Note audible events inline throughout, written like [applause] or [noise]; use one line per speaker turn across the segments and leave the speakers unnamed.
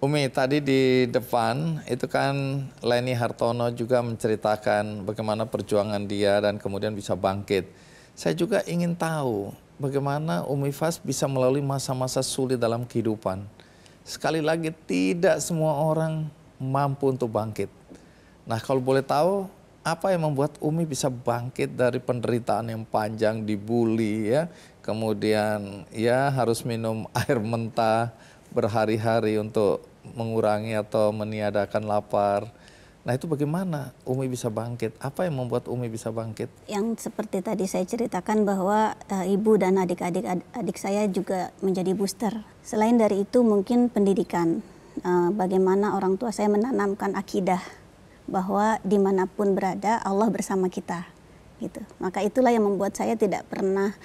Umi, tadi di depan itu kan Leni Hartono juga menceritakan bagaimana perjuangan dia dan kemudian bisa bangkit. Saya juga ingin tahu bagaimana Umi Fas bisa melalui masa-masa sulit dalam kehidupan. Sekali lagi, tidak semua orang mampu untuk bangkit. Nah, kalau boleh tahu, apa yang membuat Umi bisa bangkit dari penderitaan yang panjang, dibully ya, kemudian ya harus minum [laughs] air mentah berhari-hari untuk mengurangi atau meniadakan lapar. Nah itu bagaimana Umi bisa bangkit? Apa yang membuat Umi bisa bangkit?
Yang seperti tadi saya ceritakan bahwa e, ibu dan adik-adik adik saya juga menjadi booster. Selain dari itu mungkin pendidikan. E, bagaimana orang tua saya menanamkan akidah bahwa dimanapun berada Allah bersama kita. Gitu. Maka itulah yang membuat saya tidak pernah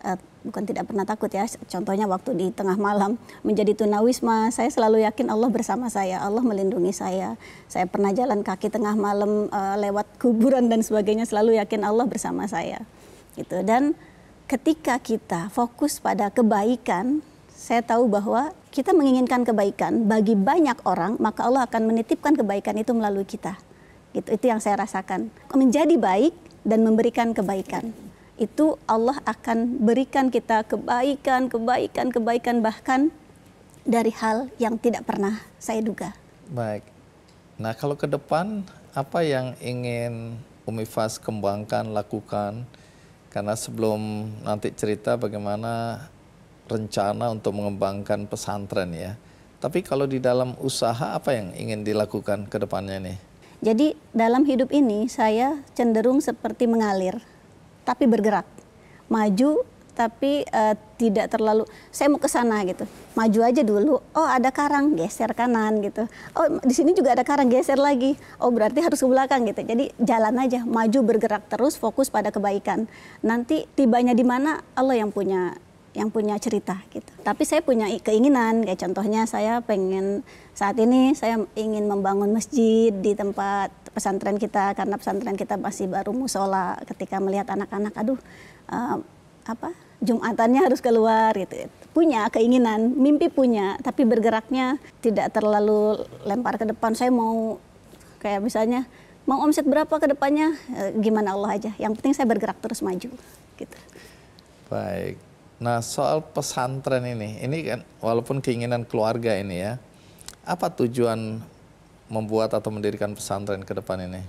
Eh, bukan tidak pernah takut ya. Contohnya waktu di tengah malam menjadi tunawisma, saya selalu yakin Allah bersama saya, Allah melindungi saya. Saya pernah jalan kaki tengah malam uh, lewat kuburan dan sebagainya, selalu yakin Allah bersama saya. Gitu. Dan ketika kita fokus pada kebaikan, saya tahu bahwa kita menginginkan kebaikan bagi banyak orang, maka Allah akan menitipkan kebaikan itu melalui kita. Gitu, itu yang saya rasakan. Menjadi baik dan memberikan kebaikan itu Allah akan berikan kita kebaikan, kebaikan, kebaikan bahkan dari hal yang tidak pernah saya duga.
Baik. Nah, kalau ke depan apa yang ingin Umi Fas kembangkan, lakukan? Karena sebelum nanti cerita bagaimana rencana untuk mengembangkan pesantren ya. Tapi kalau di dalam usaha apa yang ingin dilakukan ke depannya nih?
Jadi dalam hidup ini saya cenderung seperti mengalir tapi bergerak. Maju tapi uh, tidak terlalu saya mau ke sana gitu. Maju aja dulu. Oh, ada karang, geser kanan gitu. Oh, di sini juga ada karang, geser lagi. Oh, berarti harus ke belakang gitu. Jadi jalan aja, maju bergerak terus fokus pada kebaikan. Nanti tibanya di mana Allah yang punya yang punya cerita gitu. Tapi saya punya keinginan, kayak contohnya saya pengen saat ini saya ingin membangun masjid di tempat pesantren kita karena pesantren kita masih baru musola. Ketika melihat anak-anak, aduh uh, apa jumatannya harus keluar gitu. Punya keinginan, mimpi punya, tapi bergeraknya tidak terlalu lempar ke depan. Saya mau kayak misalnya mau omset berapa ke depannya, uh, gimana Allah aja. Yang penting saya bergerak terus maju gitu.
Baik. Nah soal pesantren ini, ini kan walaupun keinginan keluarga ini ya, apa tujuan membuat atau mendirikan pesantren ke depan ini?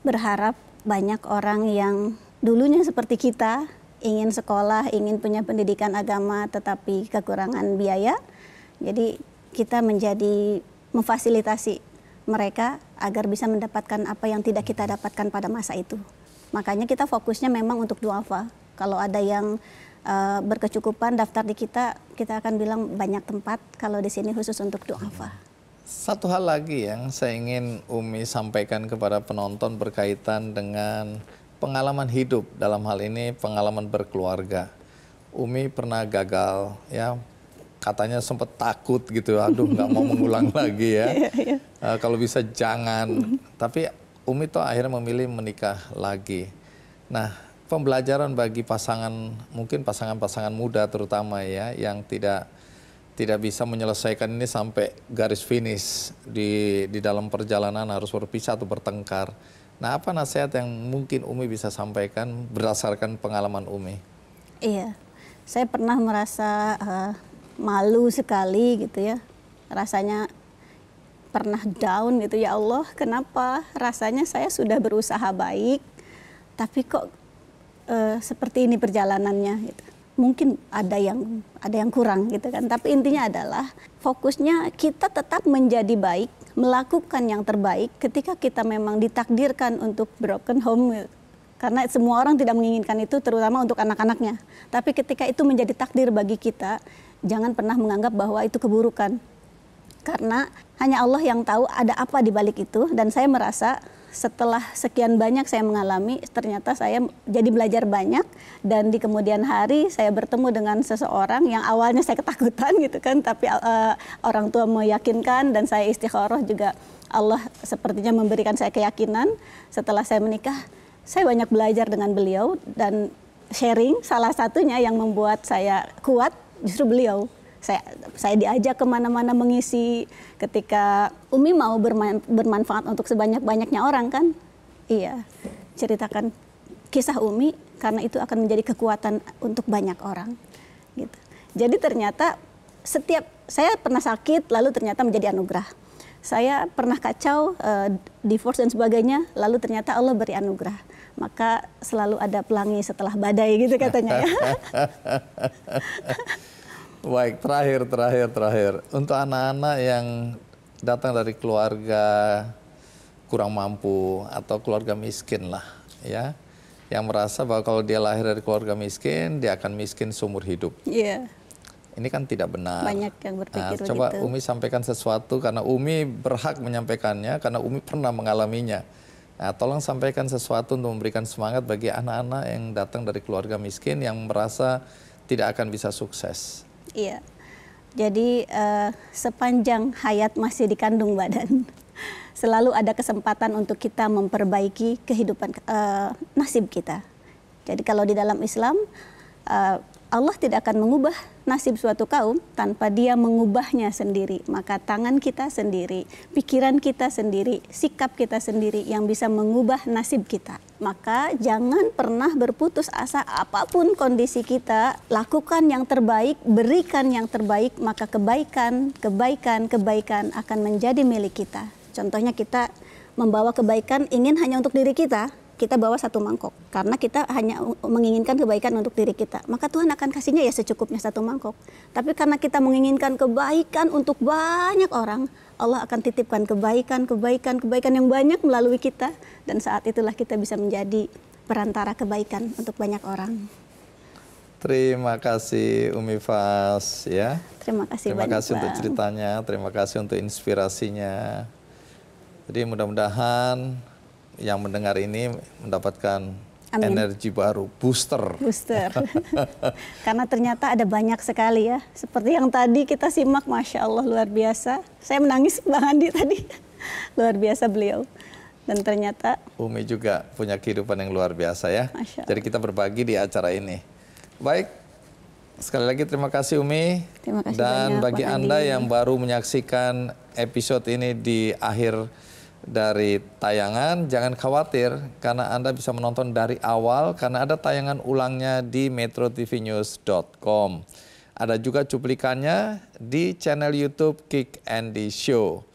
Berharap banyak orang yang dulunya seperti kita, ingin sekolah, ingin punya pendidikan agama tetapi kekurangan biaya. Jadi kita menjadi memfasilitasi mereka agar bisa mendapatkan apa yang tidak kita dapatkan pada masa itu. Makanya kita fokusnya memang untuk duafa. Kalau ada yang uh, berkecukupan daftar di kita, kita akan bilang banyak tempat. Kalau di sini khusus untuk duafa.
Iya. Satu hal lagi yang saya ingin Umi sampaikan kepada penonton berkaitan dengan pengalaman hidup dalam hal ini pengalaman berkeluarga. Umi pernah gagal ya katanya sempat takut gitu aduh nggak mau mengulang [laughs] lagi ya uh, kalau bisa jangan [laughs] tapi Umi tuh akhirnya memilih menikah lagi nah pembelajaran bagi pasangan mungkin pasangan-pasangan muda terutama ya yang tidak tidak bisa menyelesaikan ini sampai garis finish di di dalam perjalanan harus berpisah atau bertengkar. Nah, apa nasihat yang mungkin Umi bisa sampaikan berdasarkan pengalaman Umi?
Iya. Saya pernah merasa uh, malu sekali gitu ya. Rasanya pernah down gitu ya Allah, kenapa? Rasanya saya sudah berusaha baik tapi kok uh, seperti ini perjalanannya gitu. Mungkin ada yang ada yang kurang gitu kan. Tapi intinya adalah fokusnya kita tetap menjadi baik, melakukan yang terbaik ketika kita memang ditakdirkan untuk broken home gitu. Karena semua orang tidak menginginkan itu terutama untuk anak-anaknya. Tapi ketika itu menjadi takdir bagi kita, jangan pernah menganggap bahwa itu keburukan karena hanya Allah yang tahu ada apa di balik itu dan saya merasa setelah sekian banyak saya mengalami ternyata saya jadi belajar banyak dan di kemudian hari saya bertemu dengan seseorang yang awalnya saya ketakutan gitu kan tapi uh, orang tua meyakinkan dan saya istikharah juga Allah sepertinya memberikan saya keyakinan setelah saya menikah saya banyak belajar dengan beliau dan sharing salah satunya yang membuat saya kuat justru beliau saya saya diajak kemana-mana mengisi ketika Umi mau berman, bermanfaat untuk sebanyak-banyaknya orang kan iya ceritakan kisah Umi karena itu akan menjadi kekuatan untuk banyak orang gitu jadi ternyata setiap saya pernah sakit lalu ternyata menjadi anugerah saya pernah kacau, uh, divorce dan sebagainya, lalu ternyata Allah beri anugerah. Maka selalu ada pelangi setelah badai gitu katanya ya.
[laughs] Baik, terakhir, terakhir, terakhir. Untuk anak-anak yang datang dari keluarga kurang mampu atau keluarga miskin lah, ya, yang merasa bahwa kalau dia lahir dari keluarga miskin, dia akan miskin seumur hidup. Iya. Yeah ini kan tidak benar.
Banyak yang nah, berpikir nah, Coba Umi
sampaikan sesuatu karena Umi berhak menyampaikannya karena Umi pernah mengalaminya. Nah, tolong sampaikan sesuatu untuk memberikan semangat bagi anak-anak yang datang dari keluarga miskin yang merasa tidak akan bisa sukses.
Iya. Jadi uh, sepanjang hayat masih dikandung badan, [laughs] selalu ada kesempatan untuk kita memperbaiki kehidupan uh, nasib kita. Jadi kalau di dalam Islam uh, Allah tidak akan mengubah nasib suatu kaum tanpa dia mengubahnya sendiri. Maka tangan kita sendiri, pikiran kita sendiri, sikap kita sendiri yang bisa mengubah nasib kita. Maka jangan pernah berputus asa apapun kondisi kita, lakukan yang terbaik, berikan yang terbaik, maka kebaikan, kebaikan, kebaikan akan menjadi milik kita. Contohnya kita membawa kebaikan ingin hanya untuk diri kita, kita bawa satu mangkok karena kita hanya menginginkan kebaikan untuk diri kita maka Tuhan akan kasihnya ya secukupnya satu mangkok tapi karena kita menginginkan kebaikan untuk banyak orang Allah akan titipkan kebaikan kebaikan kebaikan yang banyak melalui kita dan saat itulah kita bisa menjadi perantara kebaikan untuk banyak orang
Terima kasih Umi Fas ya.
Terima kasih Terima banyak, kasih untuk ceritanya,
terima kasih untuk inspirasinya. Jadi mudah-mudahan yang mendengar ini mendapatkan Amin. energi baru, booster. Booster. [laughs]
Karena ternyata ada banyak sekali ya. Seperti yang tadi kita simak, Masya Allah luar biasa. Saya menangis Bang Andi tadi. [laughs] luar biasa beliau. Dan ternyata...
Umi juga punya kehidupan yang luar biasa ya. Jadi kita berbagi di acara ini. Baik, sekali lagi terima kasih Umi. Terima kasih Dan banyak, bagi Anda Andi. yang baru menyaksikan episode ini di akhir dari tayangan, jangan khawatir karena Anda bisa menonton dari awal karena ada tayangan ulangnya di metrotvnews.com. Ada juga cuplikannya di channel YouTube Kick Andy Show.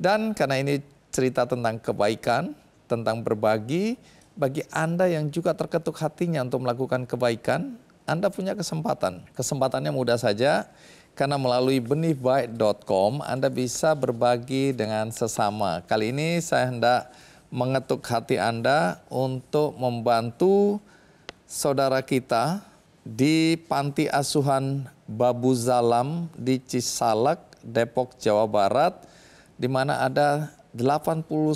Dan karena ini cerita tentang kebaikan, tentang berbagi, bagi Anda yang juga terketuk hatinya untuk melakukan kebaikan, Anda punya kesempatan. Kesempatannya mudah saja, karena melalui benihbaik.com Anda bisa berbagi dengan sesama. Kali ini saya hendak mengetuk hati Anda untuk membantu saudara kita di Panti Asuhan Babu Zalam di Cisalak, Depok, Jawa Barat, di mana ada 89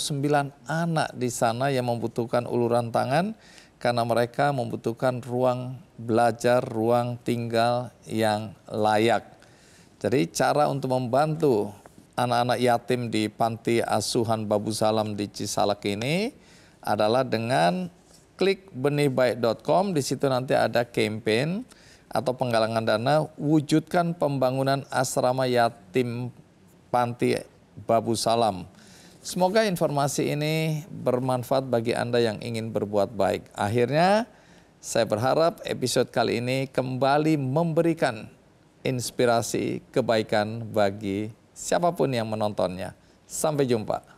anak di sana yang membutuhkan uluran tangan karena mereka membutuhkan ruang belajar, ruang tinggal yang layak. Jadi cara untuk membantu anak-anak yatim di panti asuhan Babu Salam di Cisalak ini adalah dengan klik benihbaik.com di situ nanti ada campaign atau penggalangan dana wujudkan pembangunan asrama yatim panti Babu Salam. Semoga informasi ini bermanfaat bagi Anda yang ingin berbuat baik. Akhirnya, saya berharap episode kali ini kembali memberikan inspirasi kebaikan bagi siapapun yang menontonnya. Sampai jumpa.